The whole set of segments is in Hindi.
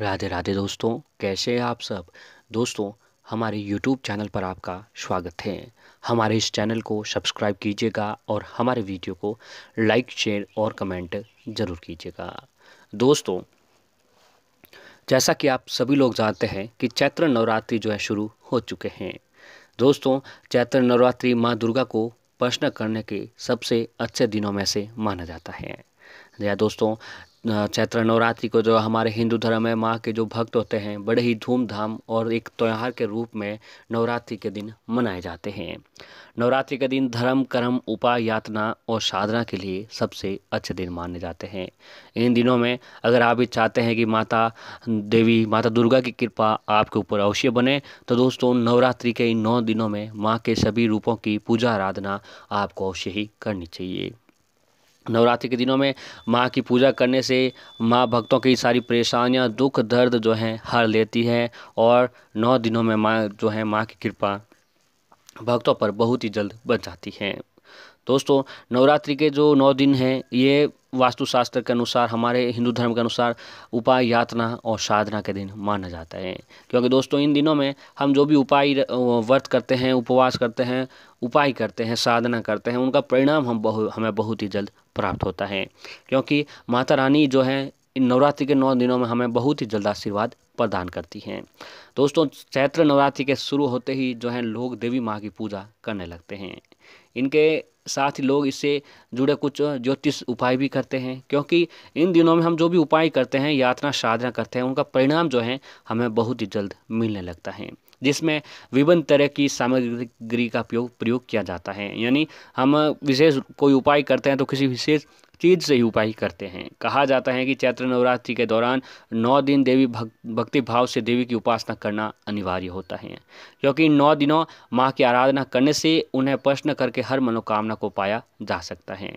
राधे राधे दोस्तों कैसे हैं आप सब दोस्तों हमारे YouTube चैनल पर आपका स्वागत है हमारे इस चैनल को सब्सक्राइब कीजिएगा और हमारे वीडियो को लाइक शेयर और कमेंट ज़रूर कीजिएगा दोस्तों जैसा कि आप सभी लोग जानते हैं कि चैत्र नवरात्रि जो है शुरू हो चुके हैं दोस्तों चैत्र नवरात्रि माँ दुर्गा को प्रश्न करने के सबसे अच्छे दिनों में से माना जाता है या दोस्तों चैत्र नवरात्रि को जो हमारे हिंदू धर्म में माँ के जो भक्त होते हैं बड़े ही धूमधाम और एक त्यौहार के रूप में नवरात्रि के दिन मनाए जाते हैं नवरात्रि के दिन धर्म कर्म उपाय यातना और साधना के लिए सबसे अच्छे दिन माने जाते हैं इन दिनों में अगर आप भी चाहते हैं कि माता देवी माता दुर्गा की कृपा आपके ऊपर अवश्य बने तो दोस्तों नवरात्रि के इन नौ दिनों में माँ के सभी रूपों की पूजा आराधना आपको अवश्य ही करनी चाहिए नवरात्रि के दिनों में माँ की पूजा करने से माँ भक्तों की सारी परेशानियाँ दुख दर्द जो हैं हर लेती है और नौ दिनों में माँ जो है माँ की कृपा भक्तों पर बहुत ही जल्द बन जाती है दोस्तों नवरात्रि के जो नौ दिन हैं ये वास्तुशास्त्र के अनुसार हमारे हिंदू धर्म के अनुसार उपाय यातना और साधना के दिन माना जाता है क्योंकि दोस्तों इन दिनों में हम जो भी उपाय व्रत करते हैं उपवास करते हैं उपाय करते हैं साधना करते हैं उनका परिणाम हम बहु हमें बहुत ही जल्द प्राप्त होता है क्योंकि माता रानी जो है इन नवरात्रि के नौ दिनों में हमें बहुत ही जल्द आशीर्वाद प्रदान करती हैं दोस्तों चैत्र नवरात्रि के शुरू होते ही जो है लोग देवी माँ की पूजा करने लगते हैं इनके साथ ही लोग इससे जुड़े कुछ ज्योतिष उपाय भी करते हैं क्योंकि इन दिनों में हम जो भी उपाय करते हैं यात्रा साधना करते हैं उनका परिणाम जो है हमें बहुत ही जल्द मिलने लगता है जिसमें विभिन्न तरह की सामग्री का प्रयोग प्रयोग किया जाता है यानी हम विशेष कोई उपाय करते हैं तो किसी विशेष चीज़ से ही उपाय करते हैं कहा जाता है कि चैत्र नवरात्रि के दौरान नौ दिन देवी भक, भक्ति भाव से देवी की उपासना करना अनिवार्य होता है क्योंकि इन नौ दिनों माँ की आराधना करने से उन्हें प्रश्न करके हर मनोकामना को पाया जा सकता है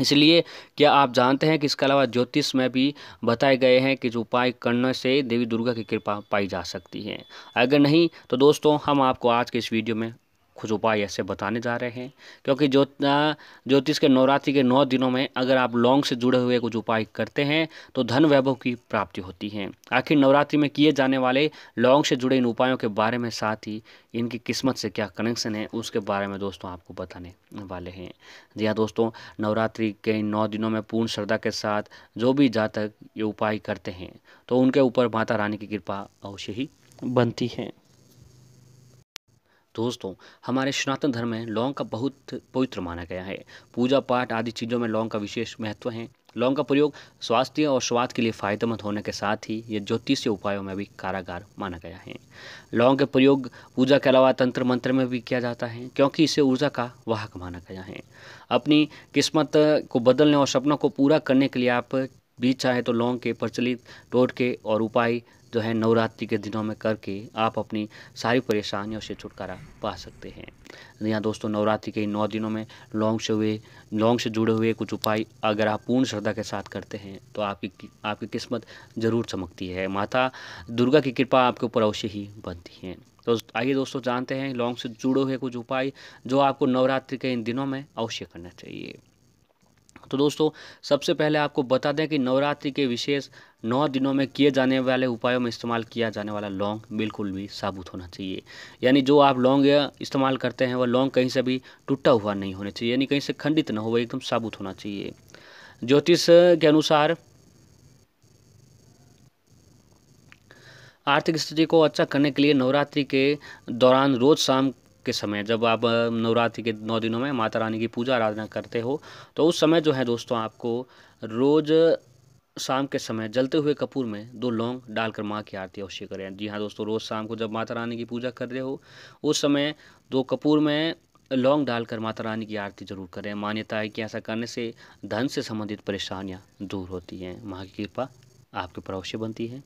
इसलिए क्या आप जानते हैं कि इसके अलावा ज्योतिष में भी बताए गए हैं कि जो उपाय करने से देवी दुर्गा की कृपा पाई जा सकती है अगर नहीं तो दोस्तों हम आपको आज के इस वीडियो में कुछ उपाय ऐसे बताने जा रहे हैं क्योंकि जो ज्योतिष के नवरात्रि के नौ दिनों में अगर आप लौंग से जुड़े हुए कुछ उपाय करते हैं तो धन वैभव की प्राप्ति होती है आखिर नवरात्रि में किए जाने वाले लौंग से जुड़े इन उपायों के बारे में साथ ही इनकी किस्मत से क्या कनेक्शन है उसके बारे में दोस्तों आपको बताने वाले हैं जी हाँ दोस्तों नवरात्रि के इन नौ दिनों में पूर्ण श्रद्धा के साथ जो भी जातक ये उपाय करते हैं तो उनके ऊपर माता रानी की कृपा अवश्य ही बनती है दोस्तों हमारे सनातन धर्म में लौंग का बहुत पवित्र माना गया है पूजा पाठ आदि चीज़ों में लौंग का विशेष महत्व है लौंग का प्रयोग स्वास्थ्य और स्वाद के लिए फायदेमंद होने के साथ ही यह ज्योतिषीय उपायों में भी कारागार माना गया है लौंग के प्रयोग पूजा के अलावा तंत्र मंत्र में भी किया जाता है क्योंकि इसे ऊर्जा का वाहक माना गया है अपनी किस्मत को बदलने और सपनों को पूरा करने के लिए आप बीच चाहे तो लौंग के प्रचलित टोटके और उपाय जो है नवरात्रि के दिनों में करके आप अपनी सारी परेशानियों से छुटकारा पा सकते हैं यहाँ दोस्तों नवरात्रि के नौ दिनों में लौंग से हुए लौंग से जुड़े हुए कुछ उपाय अगर आप पूर्ण श्रद्धा के साथ करते हैं तो आपकी आपकी किस्मत ज़रूर चमकती है माता दुर्गा की कृपा आपके ऊपर अवश्य ही बनती है तो आइए दोस्तों जानते हैं लौंग से जुड़े हुए कुछ उपाय जो आपको नवरात्रि के इन दिनों में अवश्य करना चाहिए तो दोस्तों सबसे पहले आपको बता दें कि नवरात्रि के विशेष नौ दिनों में किए जाने वाले उपायों में इस्तेमाल किया जाने वाला लौंग बिल्कुल भी साबुत होना चाहिए यानी जो आप लौंग इस्तेमाल करते हैं वह लौंग कहीं से भी टूटा हुआ नहीं होना चाहिए यानी कहीं से खंडित ना हो वह एकदम साबुत होना चाहिए ज्योतिष के अनुसार आर्थिक स्थिति को अच्छा करने के लिए नवरात्रि के दौरान रोज शाम के समय जब आप नवरात्रि के नौ दिनों में माता रानी की पूजा आराधना करते हो तो उस समय जो है दोस्तों आपको रोज़ शाम के समय जलते हुए कपूर में दो लौंग डालकर माँ की आरती अवश्य करें जी हाँ दोस्तों रोज़ शाम को जब माता रानी की पूजा कर रहे हो उस समय दो कपूर में लौंग डालकर माता रानी की आरती जरूर करें मान्यता है कि ऐसा करने से धन से संबंधित परेशानियाँ दूर होती हैं माँ की कृपा आपके पर अवश्य बनती है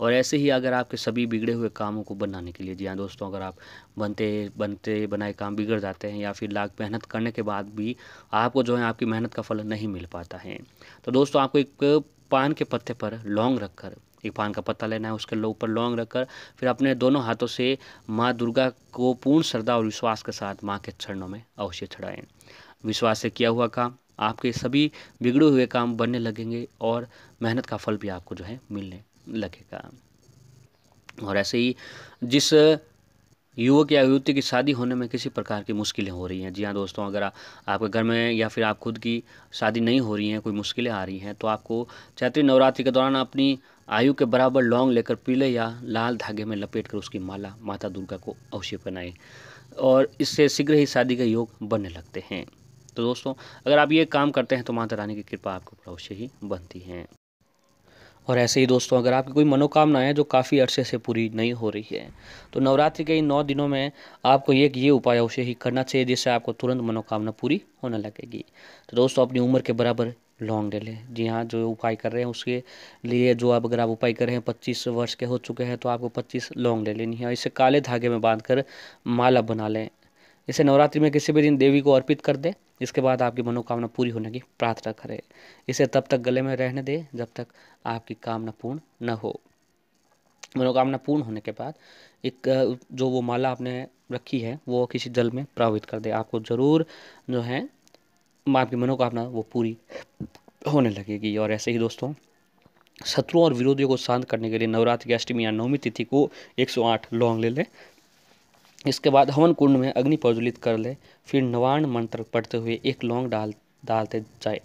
और ऐसे ही अगर आपके सभी बिगड़े हुए कामों को बनाने के लिए जी हाँ दोस्तों अगर आप बनते बनते बनाए काम बिगड़ जाते हैं या फिर लाख मेहनत करने के बाद भी आपको जो है आपकी मेहनत का फल नहीं मिल पाता है तो दोस्तों आपको एक पान के पत्ते पर लौंग रखकर एक पान का पत्ता लेना है उसके ऊपर लौंग रखकर फिर अपने दोनों हाथों से माँ दुर्गा को पूर्ण श्रद्धा और विश्वास के साथ माँ के चरणों में अवश्य चढ़ाएँ विश्वास से किया हुआ काम आपके सभी बिगड़े हुए काम बनने लगेंगे और मेहनत का फल भी आपको जो है मिलने लगेगा और ऐसे ही जिस युवक या युवती की शादी होने में किसी प्रकार की मुश्किलें हो रही हैं जी हाँ दोस्तों अगर आ, आपके घर में या फिर आप खुद की शादी नहीं हो रही हैं कोई मुश्किलें आ रही हैं तो आपको चैत्री नवरात्रि के दौरान अपनी आयु के बराबर लौंग लेकर पीले या लाल धागे में लपेट कर उसकी माला माता दुर्गा को अवश्य पहनाएं और इससे शीघ्र ही शादी के योग बनने लगते हैं तो दोस्तों अगर आप ये काम करते हैं तो माता रानी की कृपा आपके ऊपर अवश्य ही बनती हैं और ऐसे ही दोस्तों अगर आपकी कोई मनोकामना है जो काफ़ी अरसे से पूरी नहीं हो रही है तो नवरात्रि के इन नौ दिनों में आपको एक ये उपाय अवश्य ही करना चाहिए जिससे आपको तुरंत मनोकामना पूरी होने लगेगी तो दोस्तों अपनी उम्र के बराबर लॉन्ग ले लें जी हाँ जो उपाय कर रहे हैं उसके लिए जो आप अगर आप उपाय कर रहे हैं पच्चीस वर्ष के हो चुके हैं तो आपको पच्चीस लॉन्ग ले लेनी है इसे काले धागे में बांध माला बना लें इसे नवरात्रि में किसी भी दिन देवी को अर्पित कर दें इसके बाद आपकी मनोकामना पूरी होने की प्रार्थना करें इसे तब तक गले में रहने दें जब तक आपकी कामना पूर्ण न हो मनोकामना पूर्ण होने के बाद एक जो वो माला आपने रखी है वो किसी जल में प्रभावित कर दे आपको ज़रूर जो है आपकी मनोकामना वो पूरी होने लगेगी और ऐसे ही दोस्तों शत्रुओं और विरोधियों को शांत करने के लिए नवरात्र की अष्टमी या नवमी तिथि को 108 लौंग ले लें इसके बाद हवन कुंड में अग्नि प्रज्वलित कर ले फिर नवान मंत्र पढ़ते हुए एक लौंग डाल डालते जाए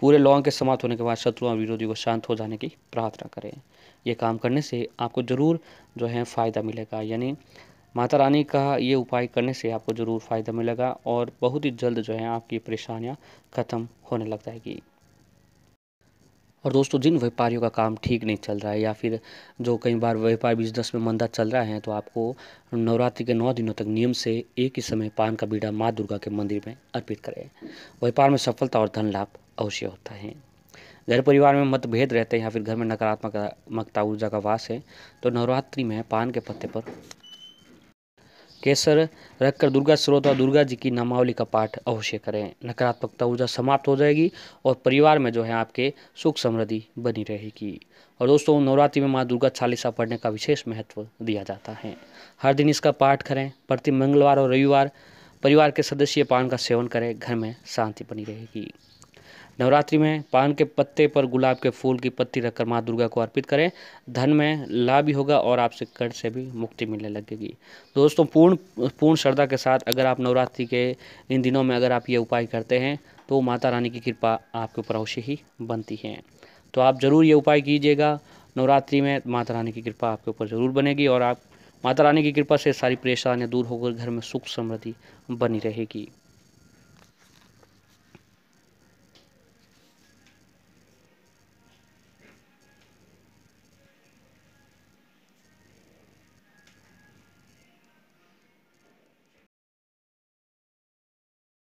पूरे लौंग के समाप्त होने के बाद शत्रु और विरोधी को शांत हो जाने की प्रार्थना करें ये काम करने से आपको ज़रूर जो है फ़ायदा मिलेगा यानी माता रानी का ये उपाय करने से आपको ज़रूर फ़ायदा मिलेगा और बहुत ही जल्द जो है आपकी परेशानियाँ ख़त्म होने लग जाएगी और दोस्तों जिन व्यापारियों का काम ठीक नहीं चल रहा है या फिर जो कई बार व्यापार बिजनेस में मंदा चल रहा है तो आपको नवरात्रि के नौ दिनों तक नियम से एक ही समय पान का बीड़ा माँ दुर्गा के मंदिर में अर्पित करें व्यापार में सफलता और धन लाभ अवश्य होता है घर परिवार में मतभेद रहते हैं या फिर घर में नकारात्मक ऊर्जा का वास है तो नवरात्रि में पान के पत्ते पर केसर रखकर दुर्गा स्रोत और दुर्गा जी की नामावली का पाठ अवश्य करें नकारात्मकता ऊर्जा समाप्त हो जाएगी और परिवार में जो है आपके सुख समृद्धि बनी रहेगी और दोस्तों नवरात्रि में माँ दुर्गा चालीसा पढ़ने का विशेष महत्व दिया जाता है हर दिन इसका पाठ करें प्रति मंगलवार और रविवार परिवार के सदस्य पान का सेवन करें घर में शांति बनी रहेगी नवरात्रि में पान के पत्ते पर गुलाब के फूल की पत्ती रखकर माँ दुर्गा को अर्पित करें धन में लाभ भी होगा और आपसे कर्ज से भी मुक्ति मिलने लगेगी दोस्तों पूर्ण पूर्ण श्रद्धा के साथ अगर आप नवरात्रि के इन दिनों में अगर आप ये उपाय करते हैं तो माता रानी की कृपा आपके ऊपर अवश्य ही बनती है तो आप ज़रूर ये उपाय कीजिएगा नवरात्रि में माता रानी की कृपा आपके ऊपर ज़रूर बनेगी और आप माता रानी की कृपा से सारी परेशानियाँ दूर होकर घर में सुख समृद्धि बनी रहेगी